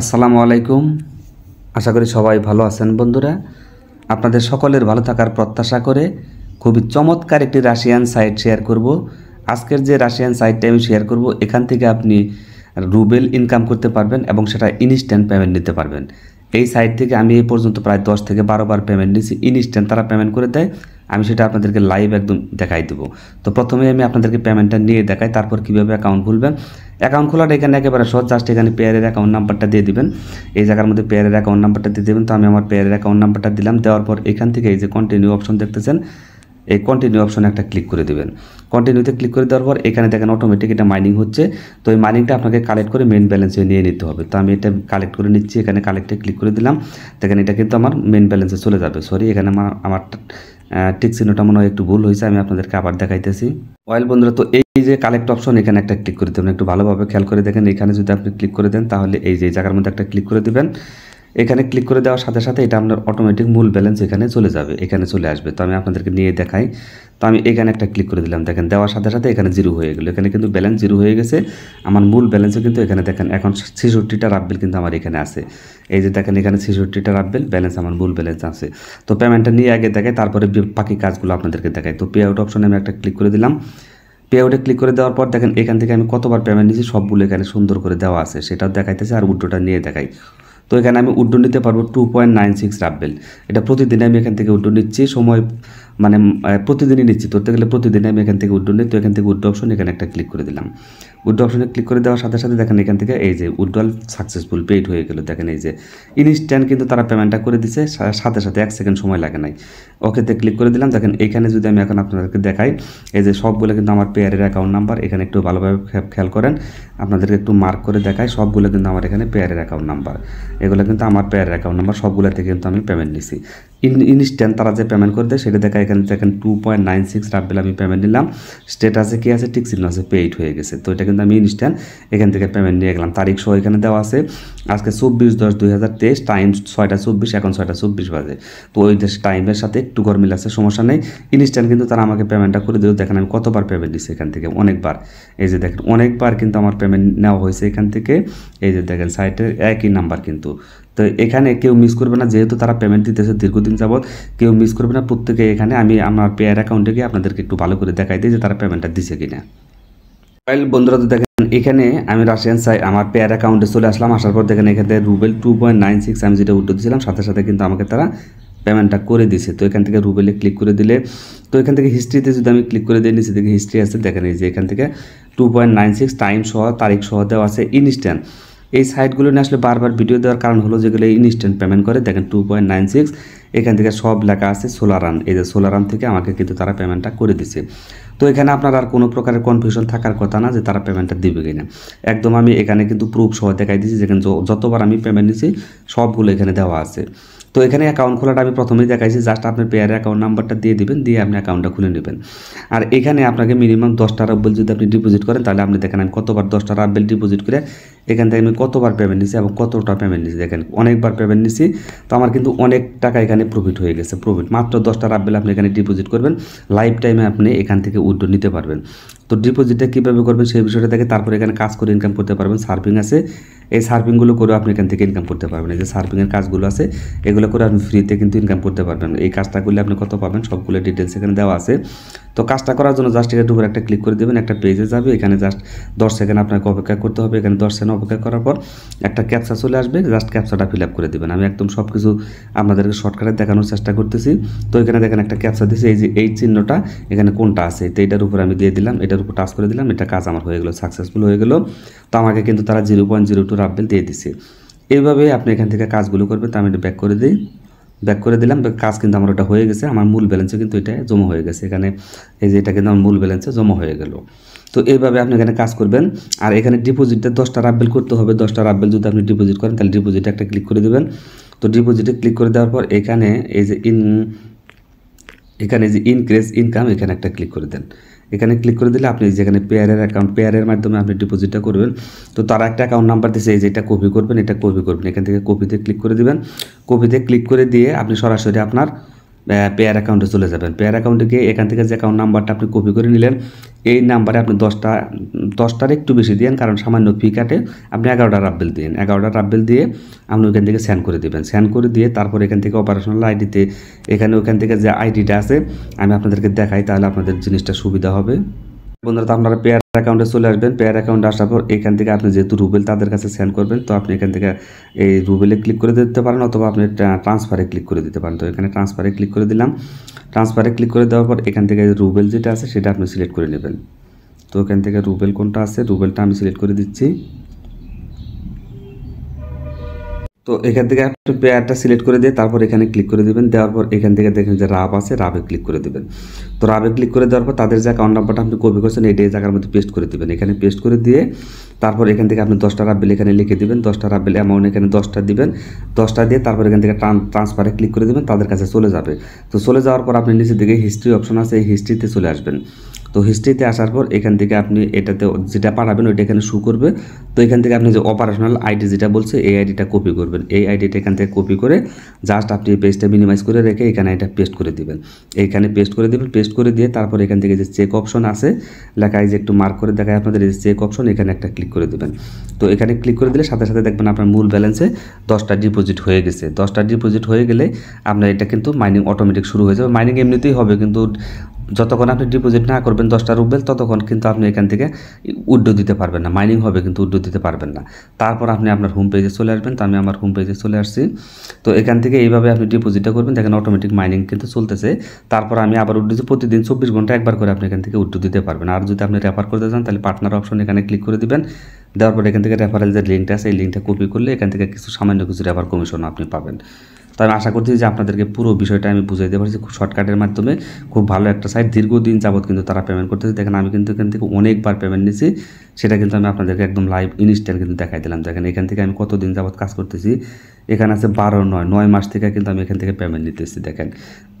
আসসালামু আলাইকুম আশা করি সবাই ভালো আছেন বন্ধুরা আপনাদের সকলের ভালো থাকার প্রত্যাশা করে খুবই চমৎকার একটি রাশিয়ান সাইট শেয়ার করব আজকের যে রাশিয়ান সাইটটা আমি শেয়ার করব এখান থেকে আপনি রুবেল ইনকাম করতে পারবেন এবং সেটা ইনস্ট্যান্ট পেমেন্ট নিতে পারবেন এই সাইট থেকে আমি এই পর্যন্ত প্রায় দশ থেকে বারোবার পেমেন্ট নিয়েছি ইনস্ট্যান্ট তারা পেমেন্ট করে দেয় আমি সেটা আপনাদেরকে লাইভ একদম দেখাই দেবো তো প্রথমে আমি আপনাদেরকে পেমেন্টটা নিয়ে দেখাই তারপর কীভাবে অ্যাকাউন্ট খুলবেন অ্যাকাউন্ট খোলাটা এখানে একেবারে সহজ জাস্ট এখানে পেয়ারের অ্যাকাউন্ট নাম্বারটা দিয়ে দিবেন এই জায়গার মধ্যে পেয়ারের অ্যাকাউন্ট নাম্বারটা দিয়ে দেবেন তো আমি আমার পেয়ারের অ্যাকাউন্ট নাম্বারটা দিলাম দেওয়ার পর এখান থেকে এই যে কন্টিনিউ অপশন দেখতেছেন এই কন্টিনিউ অপশনে একটা ক্লিক করে দেবেন কন্টিনিউতে ক্লিক করে দেওয়ার পর এখানে দেখেন অটোমেটিক এটা মাইনিং হচ্ছে তো এই মাইনিংটা আপনাকে কালেক্ট করে মেন ব্যালেন্সে নিয়ে নিতে হবে তো আমি এটা কালেক্ট করে নিচ্ছি এখানে কালেক্টে ক্লিক করে দিলাম দেখেন এটা কিন্তু আমার মেন ব্যালেন্সে চলে যাবে সরি এখানে আমার আমার টিক চিহ্নটা মনে হয় একটু ভুল হয়েছে আমি আপনাদেরকে আবার দেখাইতেছি অয়েল বন্ধুরা তো এই যে কালেক্ট অপশন এখানে একটা ক্লিক করে দেবেন একটু ভালোভাবে খেয়াল করে দেখেন এখানে যদি আপনি ক্লিক করে দেন তাহলে এই যে জায়গার মধ্যে একটা ক্লিক করে দেবেন এখানে ক্লিক করে দেওয়ার সাথে সাথে এটা আপনার অটোমেটিক মূল ব্যালেন্স এখানে চলে যাবে এখানে চলে আসবে তো আমি আপনাদেরকে নিয়ে দেখাই তো আমি এখানে একটা ক্লিক করে দিলাম দেখেন দেওয়ার সাথে সাথে এখানে জিরো হয়ে গেলো এখানে কিন্তু ব্যালেন্স জিরো হয়ে গেছে আমার মূল ব্যালেন্সও কিন্তু এখানে দেখেন এখন ছেষট্টিটা রাব্বেল কিন্তু আমার এখানে আছে এই যে দেখেন এখানে ছেষট্টিটা রাব্বেল ব্যালেন্স আমার মূল ব্যালেন্স আছে তো পেমেন্টটা নিয়ে আগে দেখাই তারপরে বাকি কাজগুলো আপনাদেরকে দেখায় তো পে আউট অপশনে আমি একটা ক্লিক করে দিলাম পে আউটে ক্লিক করে দেওয়ার পর দেখেন এখান থেকে আমি কতবার পেমেন্ট নিয়েছি সবগুলো এখানে সুন্দর করে দেওয়া আছে সেটাও দেখাইতেছে আর উড্ডোটা নিয়ে দেখাই তো এখানে আমি উড্ডো নিতে পারবো two point nine six rouble এটা প্রতিদিন আমি এখান থেকে উড্ডো নিচ্ছি সময় মানে প্রতিদিনই নিচ্ছি ধরতে গেলে প্রতিদিনই আমি এখান থেকে উড্ডো নিই তো এখান থেকে উড্ডো অপশন এখানে একটা ক্লিক করে দিলাম উড্ডো অপশনে ক্লিক করে দেওয়ার সাথে সাথে দেখেন এখান থেকে এই যে উড্ডল সাকসেসফুল পেইড হয়ে গেল দেখেন এই যে ইনস্ট্যান্ট কিন্তু তারা পেমেন্টটা করে দিছে সাথে সাথে এক সেকেন্ড সময় লাগে নাই ওকেতে ক্লিক করে দিলাম দেখেন এখানে যদি আমি এখন আপনাদেরকে দেখাই এই যে সবগুলো কিন্তু আমার পেয়ারের অ্যাকাউন্ট নাম্বার এখানে একটু ভালোভাবে খেয়াল করেন আপনাদেরকে একটু মার্ক করে দেখাই সবগুলো কিন্তু আমার এখানে পেয়ারের অ্যাকাউন্ট নাম্বার এগুলো কিন্তু আমার পেয়ারের অ্যাকাউন্ট নাম্বার সবগুলোতে কিন্তু আমি পেমেন্ট নিছি ইনস্ট্যান্ট তারা যে পেমেন্ট করে দেয় সেটা দেখা এখানে দেখেন two point nine six rouble আমি পেমেন্ট নিলাম স্টেটাসে কী আছে ঠিক চিহ্ন আছে পেইড হয়ে গেছে তো এটা কিন্তু আমি ইনস্ট্যান্ট এখান থেকে পেমেন্ট নিয়ে গেলাম তারিখ সহ এখানে দেওয়া আছে আজকে চব্বিশ দশ দুই হাজার তেইশ টাইম ছয়টা চব্বিশ এখন ছয়টা চব্বিশ বাজে তো ওই দেশ টাইমের সাথে একটু গরমিল আছে সমস্যা নেই ইনস্ট্যান্ট কিন্তু তারা আমাকে পেমেন্টটা করে দিল দেখেন আমি কতবার পেমেন্ট দিচ্ছি এখান থেকে অনেকবার এই যে দেখেন অনেকবার কিন্তু আমার পেমেন্ট নেওয়া হয়েছে এখান থেকে এই যে দেখেন সাইটের একই নাম্বার কিন্তু তো এখানে কেউ মিস করবে না যেহেতু তারা পেমেন্ট দিতেছে দীর্ঘদিন যাবৎ কেউ মিস করবে না প্রত্যেকে এখানে আমি আমার পেয়ার অ্যাকাউন্টে গিয়ে আপনাদেরকে একটু ভালো করে দেখাই দিই যে তারা পেমেন্টটা দিছে কিনা মোবাইল বন্ধুরা তো দেখেন এখানে আমি রাশিয়ান সাই আমার পেয়ার অ্যাকাউন্টে চলে আসলাম আসার পর দেখেন এখান থেকে rouble two point nine six আমি যেটা উঠে দিয়েছিলাম সাথে সাথে কিন্তু আমাকে তারা পেমেন্টটা করে দিছে তো এখান থেকে রুবেলে ক্লিক করে দিলে তো এখান থেকে হিস্ট্রিতে যদি আমি ক্লিক করে দিই নিচে থেকে হিস্ট্রি আছে দেখেন এই যে এখান থেকে two point nine six time সহ তারিখ সহ দেওয়া আছে ইনস্ট্যান্ট এই সাইটগুলো নিয়ে আসলে বারবার ভিডিও দেওয়ার কারণ হলো যেগুলো ইনস্ট্যান্ট পেমেন্ট করে দেখেন টু পয়েন্ট নাইন সিক্স এখান থেকে সব লেখা আছে সোলারান এই যে সোলারান থেকে আমাকে কিন্তু তারা পেমেন্টটা করে দিছে তো এখানে আপনার আর কোনো প্রকারের কনফিউশন থাকার কথা না যে তারা পেমেন্টটা দিবে না একদম আমি এখানে কিন্তু প্রুফ সহ দেখাই দিয়েছি যেখানে যতবার আমি পেমেন্ট নিছি সবগুলো এখানে দেওয়া আছে তো এখানে অ্যাকাউন্ট খোলাটা আমি প্রথমেই দেখাইছি জাস্ট আপনি পেয়ারে অ্যাকাউন্ট নাম্বারটা দিয়ে দিবেন দিয়ে আপনি অ্যাকাউন্টটা খুলে নেবেন আর এখানে আপনাকে মিনিমাম দশটা রাব্বেল যদি আপনি ডিপোজিট করেন তাহলে আপনি দেখেন আমি কতবার দশটা রাব্বেল ডিপোজিট করে এখান থেকে আমি কতবার পেমেন্ট নিছি এবং কতটা পেমেন্ট নিছি দেখেন অনেকবার পেমেন্ট নিছি তো আমার কিন্তু অনেক টাকা এখানে প্রফিট হয়ে গেছে প্রফিট মাত্র দশটা রাখবেল আপনি এখানে ডিপোজিট করবেন লাইফ টাইমে আপনি এখান থেকে উইড্রো নিতে পারবেন তো ডিপোজিটটা কীভাবে করবেন সেই বিষয়টা দেখে তারপরে এখানে কাজ করে ইনকাম করতে পারবেন সার্ভিং আছে এই সার্ভিংগুলো করে আপনি এখান থেকে ইনকাম করতে পারবেন এই যে সার্ভিংয়ের কাজগুলো আছে এগুলো করে আপনি ফ্রিতে কিন্তু ইনকাম করতে পারবেন এই কাজটা করলে আপনি কত পাবেন সবগুলো ডিটেলস এখানে দেওয়া আছে তো কাজটা করার জন্য জাস্ট এটার উপর একটা ক্লিক করে দেবেন একটা পেজে যাবে এখানে জাস্ট দশ সেকেন্ড আপনাকে অপেক্ষা করতে হবে এখানে দশ সেকেন্ড অপেক্ষা করার পর একটা ক্যাপসা চলে আসবে জাস্ট ক্যাপসাটা ফিল আপ করে দেবেন আমি একদম সব কিছু আপনাদেরকে শর্টকাটে দেখানোর চেষ্টা করতেছি তো এখানে দেখেন একটা ক্যাপসা দিয়েছি এই যে এই চিহ্নটা এখানে কোনটা আছে তো এটার উপর আমি দিয়ে দিলাম এটার উপর টাচ করে দিলাম এটা কাজ আমার হয়ে গেলো সাকসেসফুল হয়ে গেলো তো আমাকে কিন্তু তারা zero point zero two rouble দিয়ে দিছে এইভাবে আপনি এখান থেকে কাজগুলো করবেন তো আমি এটা ব্যাক করে দিই ব্যাক করে দিলাম কাজ কিন্তু আমার ওটা হয়ে গেছে আমার মূল ব্যালেন্সে কিন্তু এটা জমা হয়ে গেছে এখানে এই যে এটা কিন্তু আমার মূল ব্যালেন্সে জমা হয়ে গেলো তো এইভাবে আপনি এখানে কাজ করবেন আর এখানে ডিপোজিটটা দশটা রাব্বেল করতে হবে দশটা রাব্বেল যদি আপনি ডিপোজিট করেন তাহলে ডিপোজিটে একটা ক্লিক করে দেবেন তো ডিপোজিটে ক্লিক করে দেওয়ার পর এখানে এই যে ইন এখানে যে ইনক্রেস ইনকাম এখানে একটা ক্লিক করে দেন এখানে ক্লিক করে দিলে আপনি যেখানে পেয়ারের অ্যাকাউন্ট পেয়ারের মাধ্যমে আপনি ডিপোজিটটা করবেন তো তার একটা অ্যাকাউন্ট নাম্বার দিয়েছে এই যে এটা কপি করবেন এটা কপি করবেন এখান থেকে কপিতে ক্লিক করে দিবেন কপিতে ক্লিক করে দিয়ে আপনি সরাসরি আপনার পেয়ার অ্যাকাউন্টে চলে যাবেন পেয়ার অ্যাকাউন্টে গিয়ে এখান থেকে যে অ্যাকাউন্ট নাম্বারটা আপনি কপি করে নিলেন এই নাম্বারে আপনি দশটা দশটার একটু বেশি দিন কারণ সামান্য ফি কাটে আপনি এগারোটা রাব্বেল দিন এগারোটা রাব্বেল দিয়ে আপনি ওইখান থেকে স্যান করে দেবেন স্যান করে দিয়ে তারপর এখান থেকে অপারেশনাল আইডিতে এখানে ওখান থেকে যে আইডিটা আছে আমি আপনাদেরকে দেখাই তাহলে আপনাদের জিনিসটা সুবিধা হবে বন্ধুরা তো আপনারা পেয়ার অ্যাকাউন্টে চলে আসবেন পেয়ার অ্যাকাউন্টে আসার পর এখান থেকে আপনি যেহেতু রুবেল তাদের কাছে সেন্ড করবেন তো আপনি এখান থেকে এই রুবেলে ক্লিক করে দিতে পারেন অথবা আপনি ট্রান্সফারে ক্লিক করে দিতে পারেন তো এখানে ট্রান্সফারে ক্লিক করে দিলাম ট্রান্সফারে ক্লিক করে দেওয়ার পর এখান থেকে রুবেল যেটা আছে সেটা আপনি সিলেক্ট করে নেবেন তো এখান থেকে রুবেল কোনটা আছে রুবেলটা আমি সিলেক্ট করে দিচ্ছি তো এখান থেকে আপনি পেয়ারটা সিলেক্ট করে দিয়ে তারপর এখানে ক্লিক করে দেবেন দেওয়ার পর এখান থেকে দেখেন যে রাব আছে রাবে ক্লিক করে দেবেন তো রাবে ক্লিক করে দেওয়ার পর তাদের যে অ্যাকাউন্ট নাম্বারটা আপনি কপি করছেন এই জায়গার মধ্যে পেস্ট করে দেবেন এখানে পেস্ট করে দিয়ে তারপর এখান থেকে আপনি দশটা রাব্বেল এখানে লিখে দেবেন দশটা রাব্বেল অ্যামাউন্ট এখানে দশটা দিবেন দশটা দিয়ে তারপর এখান থেকে ট্রান্সফারে ক্লিক করে দেবেন তাদের কাছে চলে যাবে তো চলে যাওয়ার পর আপনি নিচের দিকে হিস্ট্রি অপশন আছে এই হিস্ট্রিতে চলে আসবেন তো হিস্ট্রিতে আসার পর এখান থেকে আপনি এটাতে যেটা পাঠাবেন ওইটা এখানে শু করবে তো এখান থেকে আপনি যে অপারেশনাল আইডি যেটা বলছে এই আইডিটা কপি করবেন এই আইডিটা এখান থেকে কপি করে জাস্ট আপনি পেজটা মিনিমাইজ করে রেখে এখানে এটা পেস্ট করে দিবেন এইখানে পেস্ট করে দেবেন পেস্ট করে দিয়ে তারপর এখান থেকে যে চেক অপশন আছে লেখায় যে একটু মার্ক করে দেখায় আপনাদের এই চেক অপশন এখানে একটা ক্লিক করে দেবেন তো এখানে ক্লিক করে দিলে সাথে সাথে দেখবেন আপনার মূল ব্যালেন্সে দশটা ডিপোজিট হয়ে গেছে দশটা ডিপোজিট হয়ে গেলে আপনার এটা কিন্তু মাইনিং অটোমেটিক শুরু হয়ে যাবে মাইনিং এমনিতেই হবে কিন্তু যতক্ষণ আপনি ডিপোজিট না করবেন দশটা রুবেল ততক্ষণ কিন্তু আপনি এখান থেকে উড্ডো দিতে পারবেন না মাইনিং হবে কিন্তু উড্ডো দিতে পারবেন না তারপর আপনি আপনার হোম পেজে চলে আসবেন তো আমি আমার হোম পেজে চলে আসছি তো এখান থেকে এইভাবে আপনি ডিপোজিটটা করবেন দেখেন অটোমেটিক মাইনিং কিন্তু চলতেছে তারপর আমি আবার উড্ডো প্রতিদিন চব্বিশ ঘন্টা একবার করে আপনি এখান থেকে উড্ডো দিতে পারবেন আর যদি আপনি রেফার করতে চান তাহলে পার্টনার অপশন এখানে ক্লিক করে দিবেন দেওয়ার পর এখান থেকে রেফারেল যে লিঙ্কটা আছে এই লিঙ্কটা কপি করলে এখান থেকে কিছু সামান্য কিছু রেফার কমিশন আপনি পাবেন তো আমি আশা করছি যে আপনাদেরকে পুরো বিষয়টা আমি বুঝে দিতে পারছি খুব শর্টকাটের মাধ্যমে খুব ভালো একটা সাইট দীর্ঘদিন যাবত কিন্তু তারা পেমেন্ট করতেছে দেখেন আমি কিন্তু এখান থেকে অনেকবার পেমেন্ট নিয়েছি সেটা কিন্তু আমি আপনাদেরকে একদম লাইভ ইনস্টল কিন্তু দেখাই দিলাম দেখেন এখান থেকে আমি কতদিন যাবৎ কাজ করতেছি এখানে আছে বারো নয় নয় মাস থেকে কিন্তু আমি এখান থেকে পেমেন্ট নিতেছি দেখেন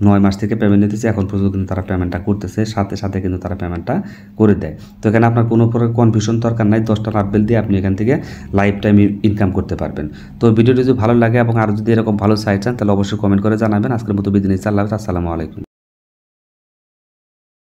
নয় মাস থেকে পেমেন্ট নিতেছি এখন পর্যন্ত কিন্তু তারা পেমেন্টটা করতেছে সাথে সাথে কিন্তু তারা পেমেন্টটা করে দেয় তো এখানে আপনার কোনো প্রকার কনফিউশন দরকার নাই দশটা লাভবেল দিয়ে আপনি এখান থেকে লাইফ টাইম ইনকাম করতে পারবেন তো ভিডিওটি যদি ভালো লাগে এবং আর যদি এরকম ভালো সাইট চান তাহলে অবশ্যই কমেন্ট করে জানাবেন আজকের মতো বিদিন ইসাল্লাহ আসসালামু আলাইকুম